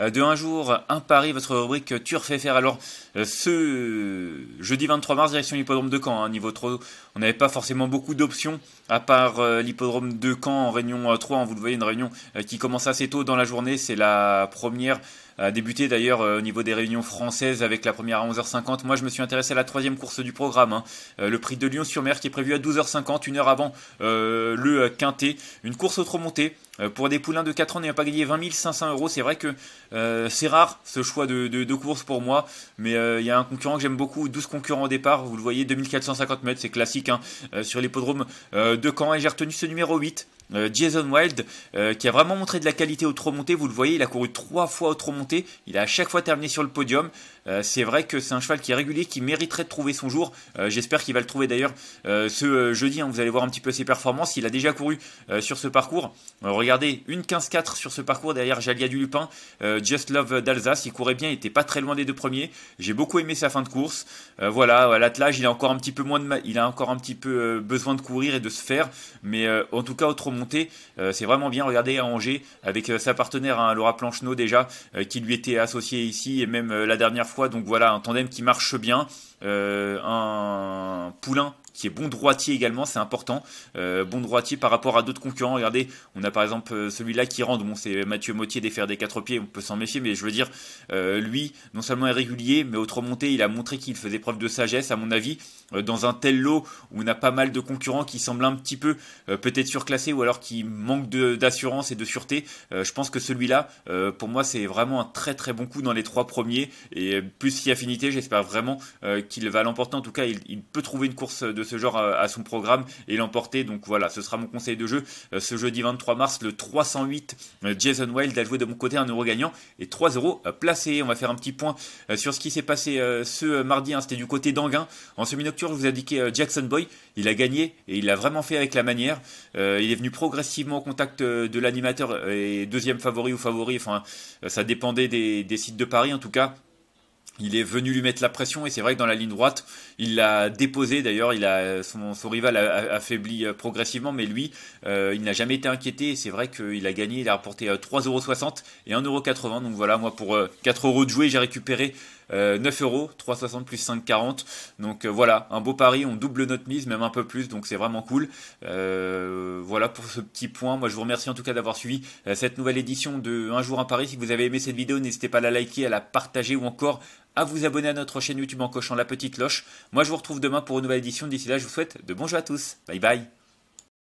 euh, de un jour, un pari, votre rubrique Turf FR. Alors, euh, ce jeudi 23 mars, direction l'hippodrome de Caen, hein, niveau 3, on n'avait pas forcément beaucoup d'options, à part euh, l'hippodrome de Caen en réunion 3, vous le voyez, une réunion qui commence assez tôt dans la journée, c'est la première à débuter d'ailleurs au niveau des réunions françaises avec la première à 11h50. Moi, je me suis intéressé à la troisième course du programme, hein. le prix de Lyon-sur-Mer qui est prévu à 12h50, une heure avant le Quintet. Une course autre montée euh, pour des poulains de 4 ans n'a pas gagné 20 500 euros, c'est vrai que euh, c'est rare ce choix de, course pour moi, mais euh, il y a un concurrent que j'aime beaucoup, 12 concurrents au départ, vous le voyez, 2450 mètres, c'est classique hein. sur l'hippodrome de Caen, et j'ai retenu ce numéro 8 euh, Jason Wild, euh, qui a vraiment montré de la qualité au trop Vous le voyez, il a couru trois fois au trop Il a à chaque fois terminé sur le podium. Euh, c'est vrai que c'est un cheval qui est régulier, qui mériterait de trouver son jour. J'espère qu'il va le trouver d'ailleurs ce jeudi. Hein, vous allez voir un petit peu ses performances. Il a déjà couru sur ce parcours. regardez, une 15-4 sur ce parcours derrière Jalia du Lupin. Just Love d'Alsace. Il courait bien, il était pas très loin des deux premiers. J'ai beaucoup aimé sa fin de course. voilà, l'attelage, il a encore un petit peu moins de, il a encore un petit peu besoin de courir et de se faire, mais en tout cas, autrement euh, c'est vraiment bien. Regardez à Angers avec euh, sa partenaire hein, Laura Plancheneau déjà euh, qui lui était associée ici et même la dernière fois. Donc voilà un tandem qui marche bien. un poulain qui est bon droitier également, c'est important. Euh, bon droitier par rapport à d'autres concurrents. Regardez, on a par exemple euh, celui-là qui rentre bon c'est Mathieu Mottier défaire des quatre pieds, on peut s'en méfier, mais je veux dire, euh, lui, non seulement est régulier, mais autrement montées il a montré qu'il faisait preuve de sagesse, à mon avis, dans un tel lot où on a pas mal de concurrents qui semblent un petit peu peut-être surclassés ou alors qui manquent d'assurance et de sûreté. je pense que celui-là, pour moi, c'est vraiment un très très bon coup dans les trois premiers. Et plus a affinité, j'espère vraiment qu'il va l'emporter. En tout cas, il, il peut trouver une course de de ce genre euh, à, son programme et l'emporter. Donc voilà, ce sera mon conseil de jeu euh, ce jeudi 23 mars, le 308 euh, Jason Wild a joué de mon côté un euro gagnant et 3 euros placés. On va faire un petit point sur ce qui s'est passé ce mardi. Hein. C'était du côté d'Anguin. En semi-nocturne, je vous indiquais Jackson Boy. Il a gagné et il a vraiment fait avec la manière. il est venu progressivement au contact de l'animateur et deuxième favori ou favori. Enfin, ça dépendait des sites de Paris en tout cas. Il est venu lui mettre la pression et c'est vrai que dans la ligne droite, il l'a déposé. D'ailleurs, il a son, son rival a, affaibli euh, progressivement, mais lui, euh, il n'a jamais été inquiété. C'est vrai qu'il a gagné, il a rapporté 3,60€ euh, et 1,80€. Donc voilà, moi pour 4€ de jouer, j'ai récupéré 9 euh, euros, 3,60 plus 5,40. Donc euh, voilà, un beau pari, on double notre mise, même un peu plus, donc c'est vraiment cool. Euh, voilà pour ce petit point. Moi je vous remercie en tout cas d'avoir suivi cette nouvelle édition de Un jour un pari. Si vous avez aimé cette vidéo, n'hésitez pas à la liker, à la partager ou encore à vous abonner à notre chaîne YouTube en cochant la petite cloche. Moi je vous retrouve demain pour une nouvelle édition. D'ici là, je vous souhaite de bons jeux à tous. Bye bye.